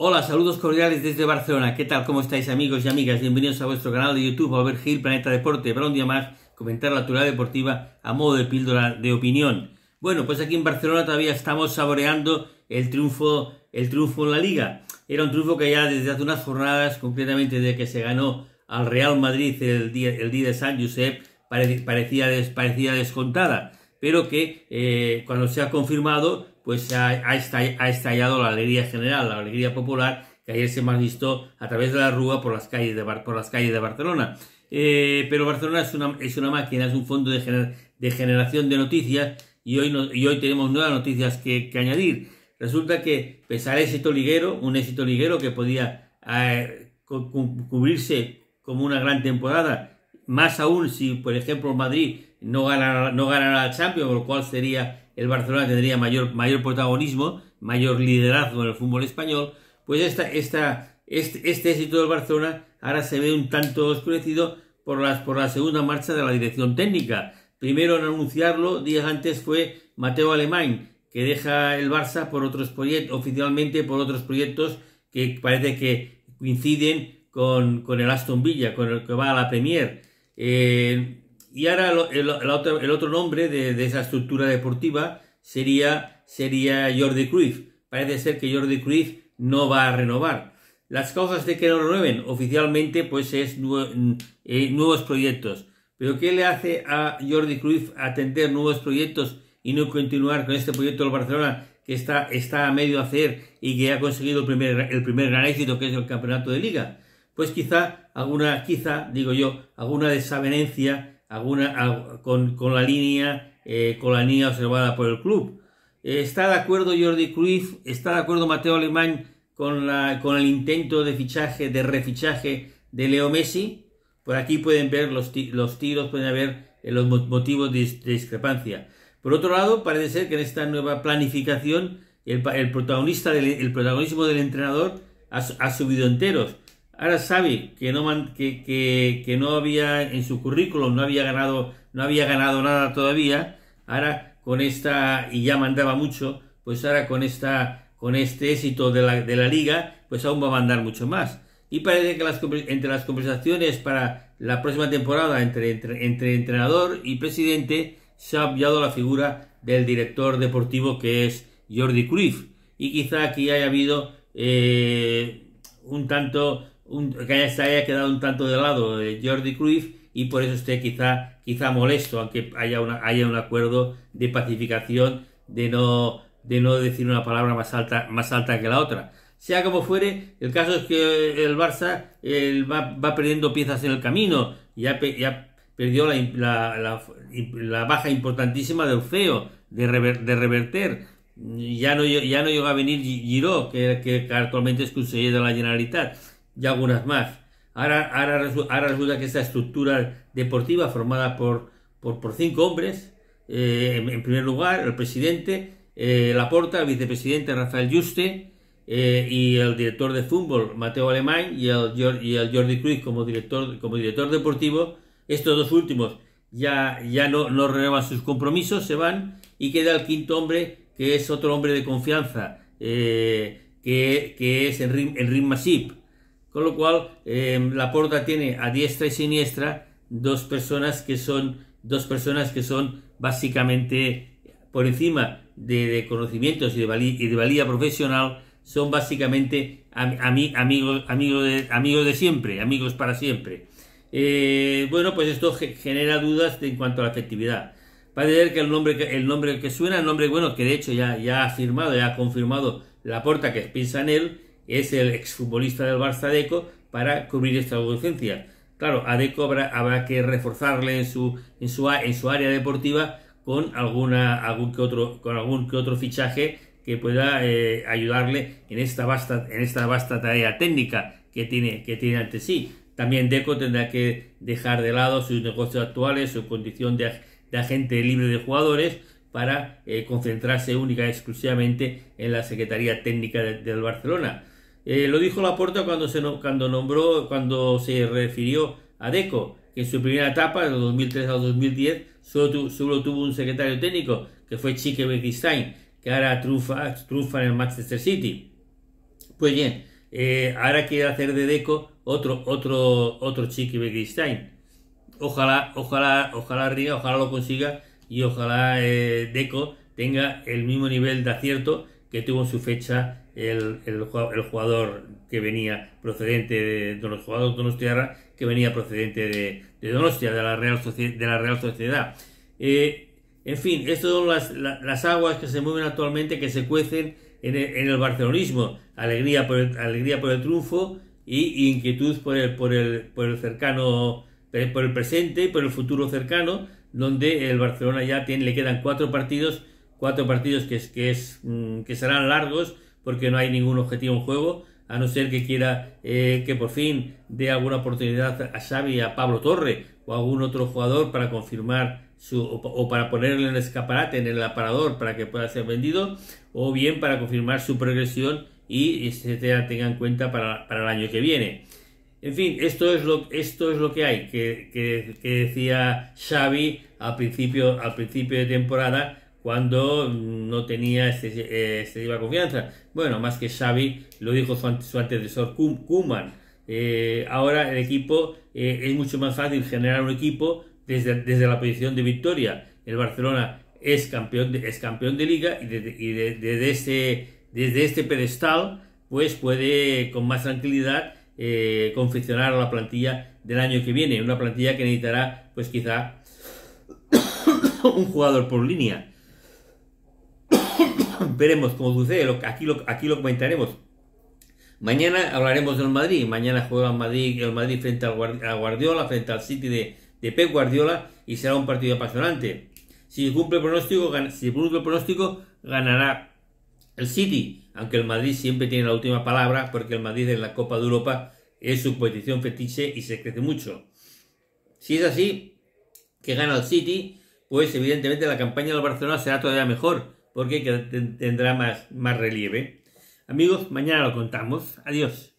Hola, saludos cordiales desde Barcelona. ¿Qué tal? ¿Cómo estáis amigos y amigas? Bienvenidos a vuestro canal de YouTube, ver Gil, Planeta Deporte, para un día más comentar la actualidad deportiva a modo de píldora de opinión. Bueno, pues aquí en Barcelona todavía estamos saboreando el triunfo, el triunfo en la Liga. Era un triunfo que ya desde hace unas jornadas, concretamente desde que se ganó al Real Madrid el día, el día de San Josep, parecía, parecía descontada pero que eh, cuando se ha confirmado, pues ha, estallado la alegría general, la alegría popular, que ayer se visto a través de la Rúa por las calles de, por las calles de Barcelona. Eh, pero Barcelona es una, máquina, es un fondo de, generación de noticias y hoy, y hoy tenemos nuevas noticias que, añadir. Resulta que, pese al éxito liguero, un éxito liguero que podía eh, cubrirse como una gran temporada, más aún si, por ejemplo, Madrid no ganará, no Champions, por lo cual sería el Barcelona tendría mayor, mayor protagonismo, mayor liderazgo en el fútbol español, pues esta, este, este, éxito del Barcelona ahora se ve un tanto oscurecido por, las, por la segunda marcha de la dirección técnica. Primero en anunciarlo, días antes fue Mateo Alemán, que deja el Barça por otros proyectos, oficialmente por otros proyectos que parece que coinciden con, con el Aston Villa, con el que va a la Premier. Eh, y ahora el, otro, nombre de, esa estructura deportiva sería, sería Jordi Cruyff. Parece ser que Jordi Cruyff no va a renovar. Las causas de que no renueven oficialmente pues es eh, nuevos proyectos. Pero ¿qué le hace a Jordi Cruyff atender nuevos proyectos y no continuar con este proyecto del Barcelona que está, está a medio hacer y que ha conseguido el primer, gran éxito que es el campeonato de liga? Pues quizá alguna, quizá, digo yo, alguna desavenencia alguna, con, con, la línea, eh, con la línea observada por el club. ¿Está de acuerdo Jordi Cruz ¿Está de acuerdo Mateo Alemán con, la, con el intento de fichaje, de refichaje de Leo Messi? Por aquí pueden ver los, los tiros, pueden ver eh, los motivos de, discrepancia. Por otro lado, parece ser que en esta nueva planificación el, protagonista del, protagonismo del entrenador ha, ha subido enteros ahora sabe que no, que, no había en su currículum, no había ganado, no había ganado nada todavía, ahora con esta, y ya mandaba mucho, pues ahora con esta, con este éxito de la, liga, pues aún va a mandar mucho más. Y parece que entre las conversaciones para la próxima temporada entre, entre, entrenador y presidente se ha obviado la figura del director deportivo que es Jordi Cruyff. Y quizá aquí haya habido eh, un tanto que se haya quedado un tanto de lado de eh, Jordi Cruyff y por eso esté quizá, quizá molesto, aunque haya, una, haya un acuerdo de pacificación, de no, de no decir una palabra más alta, más alta que la otra. Sea como fuere, el caso es que el Barça va, va, perdiendo piezas en el camino, ya, ya perdió la, baja importantísima del Feo, de, rever, de Reverter, ya no, ya no llegó a venir Giroud, que, que actualmente es consejero de la Generalitat y algunas más. Ahora, ahora, resulta, ahora resulta que esta estructura deportiva formada por, por, cinco hombres, eh, en, primer lugar el presidente eh, Laporta, el vicepresidente Rafael Juste eh, y el director de fútbol Mateo Alemán y el, y el Jordi Cruz como director, como director deportivo, estos dos últimos ya, ya no, no relevan sus compromisos, se van y queda el quinto hombre que es otro hombre de confianza, que, que, es Enric, Enric Masip, con lo cual, em, la porta tiene a diestra y siniestra dos personas que son, dos personas que son básicamente por encima de, conocimientos y de, valía, y de, valía, profesional, son básicamente amigos, amigos, de, amigos de siempre, amigos para siempre. Eh, bueno, pues esto genera dudas en cuanto a la efectividad. a ser que el nombre, el nombre que suena, el nombre bueno, que de hecho ya, ya ha firmado, ya ha confirmado la porta que piensa en él, es el exfutbolista del Barça Deco, para cubrir esta adolescencia. Claro, a Deco habrá que reforzarle en su, en en su área deportiva con, alguna, algún que otro, con algún que otro fichaje que pueda eh, ayudarle en esta, vasta, en esta tarea técnica que tiene, que tiene ante sí. También Deco tendrá que dejar de lado sus negocios actuales, su condición de, agente libre de jugadores, para eh, concentrarse única y exclusivamente en la Secretaría Técnica del Barcelona. Eh, lo dijo Laporta cuando se cuando nombró, cuando se refirió a Deco, que en su primera etapa, de 2003 a 2010, solo, tuvo un secretario técnico, que fue Chique Stein, que ahora trufa, trufa, en el Manchester City. Pues bien, eh, ahora quiere hacer de Deco otro, otro, otro Chique Ojalá, ojalá, ojalá Riga, ojalá lo consiga y ojalá eh, Deco tenga el mismo nivel de acierto que tuvo en su fecha el, el, jugador que venía procedente de, de que venía procedente de, Donostia, de la Real, de la Real Sociedad. Eh, en fin, estas son las, aguas que se mueven actualmente, que se cuecen en el, barcelonismo. Alegría por el, alegría por el triunfo y, inquietud por el, por, el, por el cercano, eh, por el presente y por el futuro cercano, donde el Barcelona ya tiene, le quedan cuatro partidos cuatro partidos que, es, que, es, mm, que serán largos porque no hay ningún objetivo en juego, a no ser que quiera eh, que por fin dé alguna oportunidad a Xavi a Pablo Torre o algún otro jugador para confirmar su, o, para ponerle el escaparate, en el aparador para que pueda ser vendido, o bien para confirmar su progresión y, se tenga en cuenta para, para, el año que viene. En fin, esto es lo, esto es lo que hay, que, que, que decía Xavi al principio, al principio de temporada, cuando no tenía excesiva confianza. Bueno, más que Xavi, lo dijo su, antecesor Kuman. Eh, ahora el equipo eh, es mucho más fácil generar un equipo desde, la posición de victoria. El Barcelona es campeón de, es campeón de liga y, desde, desde, este, desde este pedestal pues puede con más tranquilidad eh, confeccionar la plantilla del año que viene. Una plantilla que necesitará pues quizá un jugador por línea. Veremos como sucede, aquí, lo, aquí lo comentaremos. Mañana hablaremos del Madrid, mañana juega Madrid, el Madrid frente al Guardiola, frente al City de, de Pep Guardiola y será un partido apasionante. Si cumple el pronóstico, si cumple el pronóstico, ganará el City, aunque el Madrid siempre tiene la última palabra, porque el Madrid en la Copa de Europa es su posición fetiche y se crece mucho. Si es así, que gana el City, pues evidentemente la campaña del Barcelona será todavía mejor, porque tendrá más, más relieve. Amigos, mañana lo contamos. Adiós.